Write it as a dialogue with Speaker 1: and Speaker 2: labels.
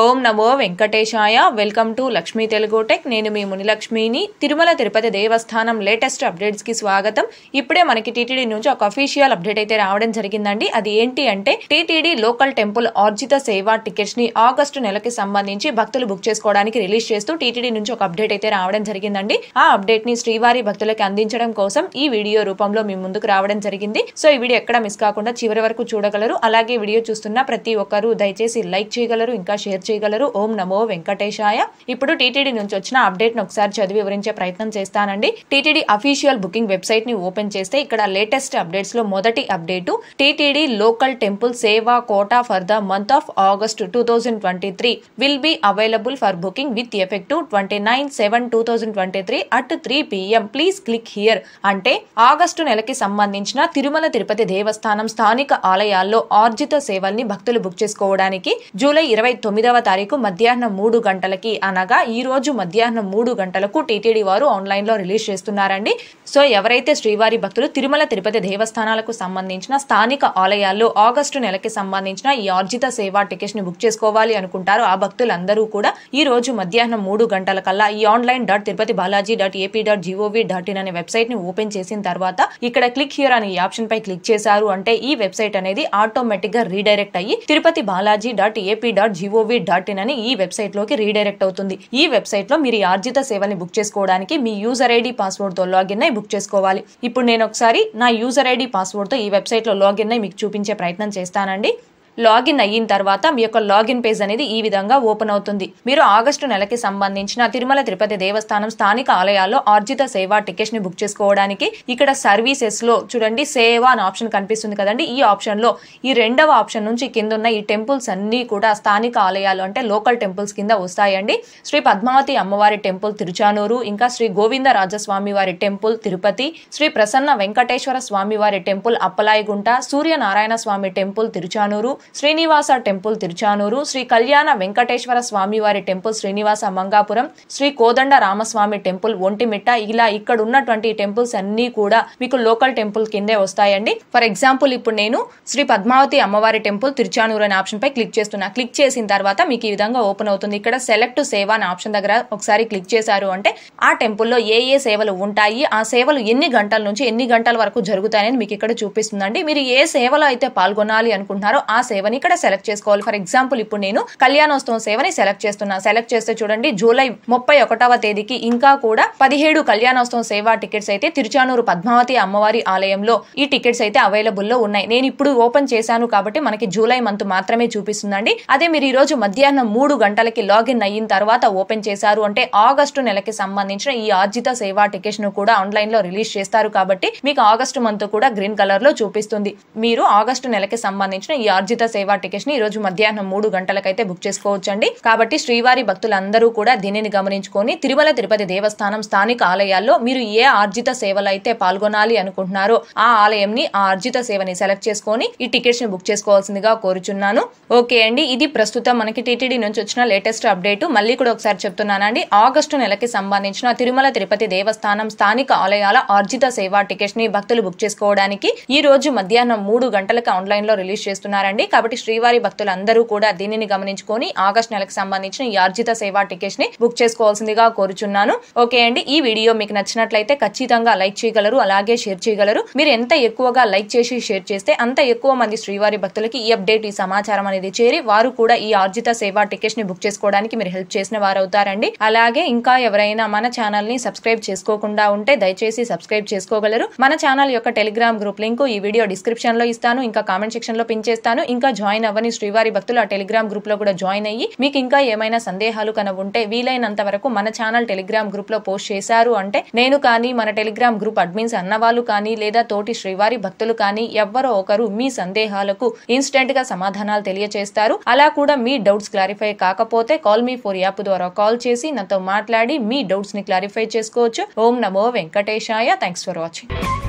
Speaker 1: ఓం నమో వెంకటేశాయ welcome to Lakshmi Telugu tech నేను మీ మునిలక్ష్మిని తిరుమల తిరుపతి దేవస్థానం లేటెస్ట్ అప్డేట్స్ కి స్వాగతం ఇప్పుడే మనకి టీటీడీ నుంచి ఒక అఫీషియల్ అప్డేట్ అయితే రావడం జరిగిందండి అది ఏంటి అంటే టీటీడీ లోకల్ టెంపుల్ ఆర్జిత సేవా టికెట్స్ ని ఆగస్టు నెలకి సంబంధించి భక్తులు బుక్ చేసుకోవడానికి రిలీజ్ చేస్తూ టీటీడీ నుంచి ఒక అప్డేట్ అయితే రావడం జరిగిందండి ఆ అప్డేట్ ని శ్రీవారి భక్తులకి అందించడం కోసం ఈ వీడియో రూపంలో మీ ముందుకు రావడం జరిగింది సో ఈ వీడియో ఎక్కడ మిస్ కాకుండా చివరి వరకు చూడగలరు అలాగే వీడియో చూస్తున్న ప్రతి ఒక్కరూ దయచేసి లైక్ చేయగలరు ఇంకా షేర్ చేయగలరు ఓం నమో వెంకటేశాయ ఇప్పుడు టీటీడీ నుంచి వచ్చిన అప్డేట్ ను ఒకసారి చదివి వివరించే ప్రయత్నం చేస్తానండి టీటీడీ అఫీషియల్ బుకింగ్ వెబ్సైట్ ని ఓపెన్ చేస్తే ఇక్కడ లేటెస్ట్ అప్డేట్స్ లో మొదటి update TTD local temple seva quota for the month of August two thousand twenty three will be available for booking with effect twenty nine seven two thousand twenty three at three PM please click here అంటే August నెలకి సంబంధించిన తిరుమల తిరుపతి దేవస్థానం స్థానిక ఆలయాల్లో ఆర్జిత సేవల్ని భక్తులు book చేసుకోవడానికి జూలై ఇరవై తొమ్మిదవ రెండవ తారీఖు మధ్యాహ్నం మూడు గంటలకి అనగా ఈ రోజు మధ్యాహ్నం మూడు గంటలకు టీటీడీ వారు ఆన్లైన్ లో రిలీజ్ చేస్తున్నారండి సో ఎవరైతే శ్రీవారి భక్తులు తిరుమల తిరుపతి దేవస్థానాలకు సంబంధించిన స్థానిక ఆలయాల్లో ఆగస్టు నెలకి సంబంధించిన ఈ ఆర్జిత సేవా టికెట్స్ ని బుక్ చేసుకోవాలి అనుకుంటారు ఆ భక్తులందరూ కూడా ఈ రోజు మధ్యాహ్నం మూడు గంటల కల్లా ఈ online dot Tirupati Balaji dot AP dot GOV dot in అనే వెబ్సైట్ ని ఓపెన్ చేసిన తర్వాత ఇక్కడ క్లిక్ హియర్ అనే ఈ ఆప్షన్ పై క్లిక్ చేశారు అంటే ఈ వెబ్సైట్ అనేది ఆటోమేటిక్ గా రీడైరెక్ట్ అయ్యి Tirupati Balaji dot AP dot GOV RB dot in అని ఈ వెబ్సైట్లోకి రీడైరెక్ట్ అవుతుంది ఈ వెబ్సైట్లో మీరు ఆర్జిత సేవల్ని బుక్ చేసుకోవడానికి మీ యూజర్ ఐడి పాస్వర్డ్తో లాగిన్ అయి బుక్ చేసుకోవాలి ఇప్పుడు నేను ఒకసారి నా యూజర్ ఐడి పాస్వర్డ్తో ఈ వెబ్సైట్లో లాగిన్ అయి మీకు చూపించే ప్రయత్నం చేస్తానండి లాగిన్ అయిన తర్వాత మీ యొక్క లాగిన్ పేజ్ అనేది ఈ విధంగా ఓపెన్ అవుతుంది మీరు ఆగస్టు నెలకి సంబంధించిన తిరుమల తిరుపతి దేవస్థానం స్థానిక ఆలయాల్లో ఆర్జిత సేవ టికెట్స్ ని బుక్ చేసుకోవడానికి ఇక్కడ సర్వీసెస్ లో చూడండి సేవ అనే ఆప్షన్ కనిపిస్తుంది కదండి ఈ ఆప్షన్ లో ఈ రెండవ ఆప్షన్ నుంచి కింద ఉన్న ఈ టెంపుల్స్ అన్ని కూడా స్థానిక ఆలయాలు అంటే లోకల్ టెంపుల్స్ కింద వస్తాయండి శ్రీ పద్మావతి అమ్మవారి టెంపుల్ తిరుచానూరు ఇంకా శ్రీ గోవింద రాజస్వామి వారి టెంపుల్ తిరుపతి శ్రీ ప్రసన్న వెంకటేశ్వర స్వామి వారి temple Appalayagunta Suryanarayana Swami temple Tiruchanur Srinivasa temple Tiruchanur Shri Kalyana Venkateswara స్వామివారి టెంపుల్ శ్రీనివాస మంగాపురం శ్రీ కోదండ రామస్వామి టెంపుల్ ఒంటిమిట్ట ఇలా ఇక్కడ ఉన్నటువంటి టెంపుల్స్ అన్ని కూడా మీకు లోకల్ టెంపుల్ కిందే వస్తాయండి ఫర్ ఎగ్జాంపుల్ ఇప్పుడు నేను శ్రీ పద్మావతి అమ్మవారి టెంపుల్ తిరుచానూరు అనే ఆప్షన్ పై క్లిక్ చేస్తున్నా క్లిక్ చేసిన తర్వాత మీకు ఈ విధంగా ఓపెన్ అవుతుంది ఇక్కడ సెలెక్ట్ సేవ అనే ఆప్షన్ దగ్గర ఒకసారి క్లిక్ చేశారు అంటే ఆ టెంపుల్లో ఏ ఏ సేవలు ఉంటాయి ఆ సేవలు ఎన్ని గంటల నుంచి ఎన్ని గంటల వరకు జరుగుతాయని మీకు ఇక్కడ చూపిస్తుందండి మీరు ఏ సేవలో అయితే పాల్గొనాలి అనుకుంటున్నారో ఆ సేవని ఇక్కడ సెలెక్ట్ చేసుకోవాలి ఫర్ ఎగ్జాంపుల్ ఇప్పుడు నేను కళ్యాణోత్సవం సేవని సెలెక్ట్ చేస్తున్నా సెలెక్ట్ చేస్తే చూడండి జూలై ముప్పై ఒకటవ తేదీకి ఇంకా కూడా పదిహేడు కళ్యాణోత్సవం సేవ టికెట్స్ అయితే తిరుచానూరు పద్మావతి అమ్మవారి ఆలయంలో ఈ టికెట్స్ అయితే అవైలబుల్ లో ఉన్నాయి నేను ఇప్పుడు ఓపెన్ చేశాను కాబట్టి మనకి జూలై మంత్ మాత్రమే చూపిస్తుందండి అదే మీరు ఈ రోజు మధ్యాహ్నం మూడు గంటలకి లాగిన్ అయిన తర్వాత ఓపెన్ చేశారు అంటే ఆగస్టు నెలకి సంబంధించిన ఈ ఆర్జిత సేవా టికెట్స్ ను కూడా ఆన్లైన్ లో రిలీజ్ చేస్తారు కాబట్టి మీకు ఆగస్టు మంత్ కూడా గ్రీన్ కలర్ లో చూపిస్తుంది మీరు ఆగస్టు నెలకి సంబంధించిన ఈ ఆర్జిత ఉచిత సేవా టికెట్స్ ని ఈ రోజు మధ్యాహ్నం మూడు గంటలకైతే బుక్ చేసుకోవచ్చండి కాబట్టి శ్రీవారి భక్తులందరూ కూడా దీనిని గమనించుకొని తిరుమల తిరుపతి దేవస్థానం స్థానిక ఆలయాల్లో మీరు ఏ ఆర్జిత సేవలు అయితే పాల్గొనాలి అనుకుంటున్నారో ఆ ఆలయంని ఆ ఆర్జిత సేవని సెలెక్ట్ చేసుకొని ఈ టికెట్స్ ని బుక్ చేసుకోవాల్సిందిగా కోరుచున్నాను ఓకే అండి ఇది ప్రస్తుతం మనకి టీటీడీ నుంచి వచ్చిన లేటెస్ట్ అప్డేట్ మళ్ళీ కూడా ఒకసారి చెప్తున్నానండి ఆగస్టు నెలకి సంబంధించిన తిరుమల తిరుపతి దేవస్థానం స్థానిక ఆలయాల ఆర్జిత సేవా టికెట్స్ ని భక్తులు బుక్ చేసుకోవడానికి ఈ రోజు మధ్యాహ్నం మూడు గంటలకు ఆన్లైన్ లో రిలీజ్ చేస్తున్నారండి కాబట్టి శ్రీవారి భక్తులందరూ కూడా దీనిని గమనించుకొని ఆగస్ట్ నెలకు సంబంధించిన ఈ సేవా టికెట్స్ ని బుక్ చేసుకోవాల్సిందిగా కోరుచున్నాను ఓకే అండి ఈ వీడియో మీకు నచ్చినట్లయితే ఖచ్చితంగా లైక్ చేయగలరు అలాగే షేర్ చేయగలరు మీరు ఎంత ఎక్కువగా లైక్ చేసి షేర్ చేస్తే అంత ఎక్కువ మంది శ్రీవారి భక్తులకి ఈ అప్డేట్ ఈ సమాచారం అనేది చేరి వారు కూడా ఈ ఆర్జిత సేవా టికెట్స్ ని బుక్ చేసుకోవడానికి మీరు హెల్ప్ చేసిన వారు అవుతారండి అలాగే ఇంకా ఎవరైనా మన ఛానల్ ని సబ్స్క్రైబ్ చేసుకోకుండా ఉంటే దయచేసి సబ్స్క్రైబ్ చేసుకోగలరు మన ఛానల్ యొక్క టెలిగ్రామ్ గ్రూప్ లింక్ ఈ వీడియో డిస్క్రిప్షన్ లో ఇస్తాను ఇంకా కామెంట్ సెక్షన్ లో పిన్ చేస్తాను ఇంకా ఇంకా జాయిన్ అవ్వని శ్రీవారి భక్తులు ఆ టెలిగ్రామ్ గ్రూప్ లో కూడా జాయిన్ అయ్యి మీకు ఇంకా ఏమైనా సందేహాలు కనుక ఉంటే వీలైనంత వరకు మన ఛానల్ టెలిగ్రామ్ గ్రూప్ లో పోస్ట్ చేశారు అంటే నేను కానీ మన టెలిగ్రామ్ గ్రూప్ అడ్మిన్స్ అన్నవాళ్ళు కానీ లేదా తోటి శ్రీవారి భక్తులు కానీ ఎవ్వరో ఒకరు మీ సందేహాలకు ఇన్స్టెంట్ గా సమాధానాలు తెలియజేస్తారు అలా కూడా మీ డౌట్స్ క్లారిఫై కాకపోతే కాల్ మీ ఫోర్ యాప్ ద్వారా కాల్ చేసి నాతో మాట్లాడి మీ డౌట్స్ ని క్లారిఫై చేసుకోవచ్చు ఓం నమో వెంకటేశాయ థ్యాంక్స్ ఫర్ వాచింగ్